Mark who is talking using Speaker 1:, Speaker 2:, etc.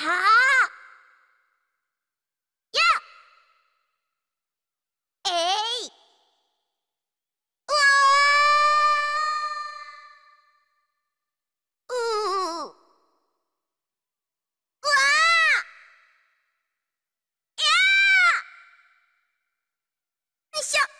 Speaker 1: はあやえい、ー、うううわ
Speaker 2: やよ
Speaker 3: いしょ